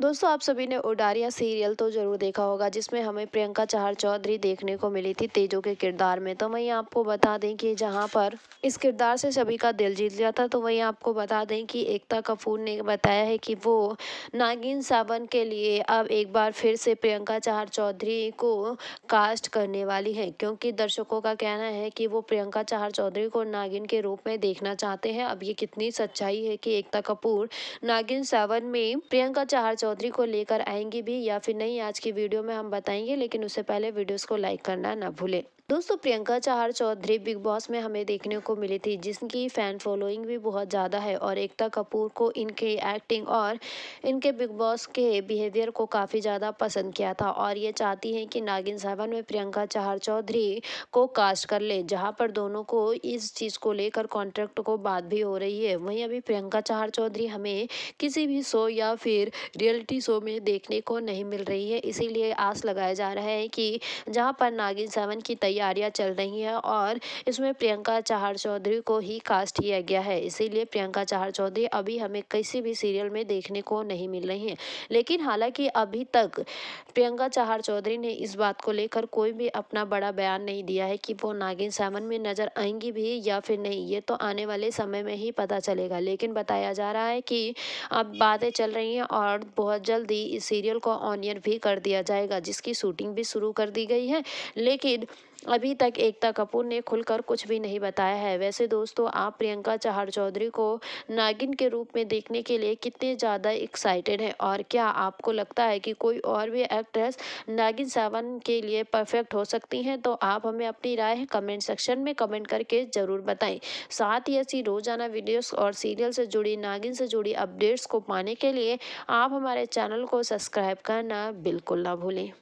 दोस्तों आप सभी ने उडारिया सीरियल तो ज़रूर देखा होगा जिसमें हमें प्रियंका चाहर चौधरी देखने को मिली थी तेजो के किरदार में तो वहीं आपको बता दें कि जहां पर इस किरदार से सभी का दिल जीत लिया था तो वहीं आपको बता दें कि एकता कपूर ने बताया है कि वो नागिन सावन के लिए अब एक बार फिर से प्रियंका चाहर चौधरी को कास्ट करने वाली है क्योंकि दर्शकों का कहना है कि वो प्रियंका चाहर चौधरी को नागिन के रूप में देखना चाहते हैं अब ये कितनी सच्चाई है कि एकता कपूर नागिन सावन में प्रियंका चाहर चौधरी को लेकर आएंगे भी या फिर नहीं आज की वीडियो में हम बताएंगे लेकिन उससे पहले वीडियोज़ को लाइक करना ना भूलें दोस्तों प्रियंका चाहर चौधरी बिग बॉस में हमें देखने को मिली थी जिसकी फ़ैन फॉलोइंग भी बहुत ज़्यादा है और एकता कपूर को इनके एक्टिंग और इनके बिग बॉस के बिहेवियर को काफ़ी ज़्यादा पसंद किया था और ये चाहती हैं कि नागिन सावन में प्रियंका चाहर चौधरी को कास्ट कर ले जहाँ पर दोनों को इस चीज़ को लेकर कॉन्ट्रैक्ट को बात भी हो रही है वहीं अभी प्रियंका चाहर चौधरी हमें किसी भी शो या फिर रियलिटी शो में देखने को नहीं मिल रही है इसीलिए आस लगाया जा रहा है कि जहाँ पर नागिन सावन की तैयारियां चल रही हैं और इसमें प्रियंका चाहर चौधरी को ही कास्ट किया गया है इसीलिए प्रियंका चाहर चौधरी अभी हमें किसी भी सीरियल में देखने को नहीं मिल रही हैं लेकिन हालांकि अभी तक प्रियंका चाहर चौधरी ने इस बात को लेकर कोई भी अपना बड़ा बयान नहीं दिया है कि वो नागिन सैमन में नज़र आएंगी भी या फिर नहीं ये तो आने वाले समय में ही पता चलेगा लेकिन बताया जा रहा है कि अब बातें चल रही हैं और बहुत जल्दी इस सीरियल को ऑनियर भी कर दिया जाएगा जिसकी शूटिंग भी शुरू कर दी गई है लेकिन अभी तक एकता कपूर ने खुलकर कुछ भी नहीं बताया है वैसे दोस्तों आप प्रियंका चहर चौधरी को नागिन के रूप में देखने के लिए कितने ज़्यादा एक्साइटेड हैं और क्या आपको लगता है कि कोई और भी एक्ट्रेस नागिन सावन के लिए परफेक्ट हो सकती हैं तो आप हमें अपनी राय कमेंट सेक्शन में कमेंट करके ज़रूर बताएं साथ ही ऐसी रोज़ाना वीडियोस और सीरियल से जुड़ी नागिन से जुड़ी अपडेट्स को पाने के लिए आप हमारे चैनल को सब्सक्राइब करना बिल्कुल ना भूलें